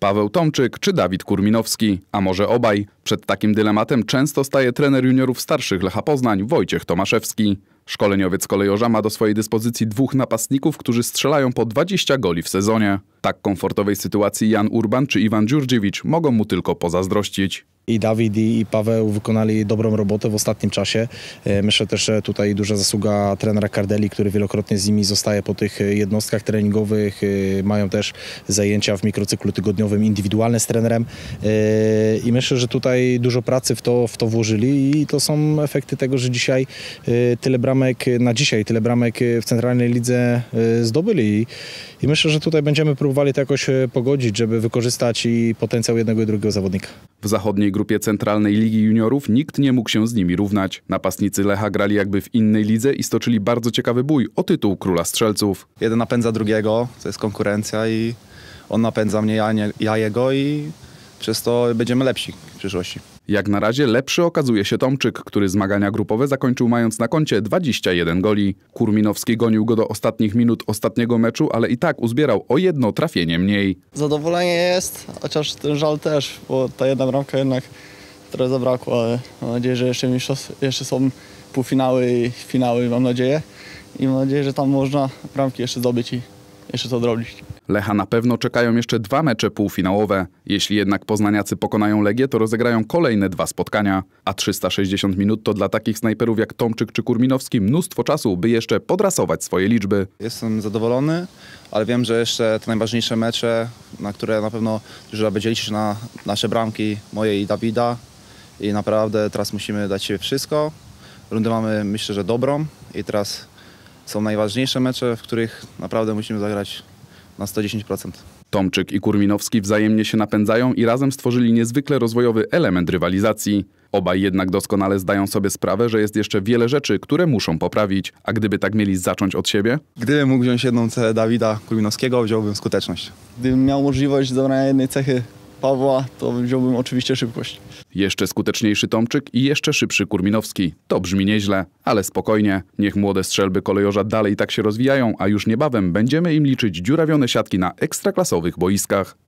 Paweł Tomczyk czy Dawid Kurminowski, a może obaj? Przed takim dylematem często staje trener juniorów starszych Lecha Poznań Wojciech Tomaszewski. Szkoleniowiec kolejorza ma do swojej dyspozycji dwóch napastników, którzy strzelają po 20 goli w sezonie. Tak komfortowej sytuacji Jan Urban czy Iwan Dziurdziewicz mogą mu tylko pozazdrościć i Dawid i Paweł wykonali dobrą robotę w ostatnim czasie. E, myślę też że tutaj duża zasługa trenera Cardeli, który wielokrotnie z nimi zostaje po tych e, jednostkach treningowych. E, mają też zajęcia w mikrocyklu tygodniowym indywidualne z trenerem i myślę, że tutaj dużo pracy w to, w to włożyli i to są efekty tego, że dzisiaj tyle bramek na dzisiaj, tyle bramek w centralnej lidze zdobyli i myślę, że tutaj będziemy próbowali to jakoś pogodzić, żeby wykorzystać i potencjał jednego i drugiego zawodnika. W zachodniej grupie grupie centralnej Ligi Juniorów nikt nie mógł się z nimi równać. Napastnicy Lecha grali jakby w innej lidze i stoczyli bardzo ciekawy bój o tytuł króla strzelców. Jeden napędza drugiego, to jest konkurencja i on napędza mnie, ja, nie, ja jego i przez to będziemy lepsi w przyszłości. Jak na razie lepszy okazuje się Tomczyk, który zmagania grupowe zakończył mając na koncie 21 goli. Kurminowski gonił go do ostatnich minut ostatniego meczu, ale i tak uzbierał o jedno trafienie mniej. Zadowolenie jest, chociaż ten żal też, bo ta jedna bramka jednak trochę zabrakło, ale mam nadzieję, że jeszcze, jeszcze są półfinały i finały, mam nadzieję. I mam nadzieję, że tam można bramki jeszcze zdobyć i jeszcze to odrobić. Lecha na pewno czekają jeszcze dwa mecze półfinałowe. Jeśli jednak poznaniacy pokonają Legię, to rozegrają kolejne dwa spotkania. A 360 minut to dla takich snajperów jak Tomczyk czy Kurminowski mnóstwo czasu, by jeszcze podrasować swoje liczby. Jestem zadowolony, ale wiem, że jeszcze te najważniejsze mecze, na które na pewno dużo będzie liczyć na nasze bramki, moje i Dawida. I naprawdę teraz musimy dać się wszystko. Rundę mamy myślę, że dobrą i teraz są najważniejsze mecze, w których naprawdę musimy zagrać na 110%. Tomczyk i Kurminowski wzajemnie się napędzają i razem stworzyli niezwykle rozwojowy element rywalizacji. Obaj jednak doskonale zdają sobie sprawę, że jest jeszcze wiele rzeczy, które muszą poprawić. A gdyby tak mieli zacząć od siebie? Gdybym mógł wziąć jedną cechę Dawida Kurminowskiego, wziąłbym skuteczność. Gdybym miał możliwość zabrania jednej cechy Pawła, to wziąłbym oczywiście szybkość. Jeszcze skuteczniejszy Tomczyk i jeszcze szybszy Kurminowski. To brzmi nieźle, ale spokojnie. Niech młode strzelby kolejorza dalej tak się rozwijają, a już niebawem będziemy im liczyć dziurawione siatki na ekstraklasowych boiskach.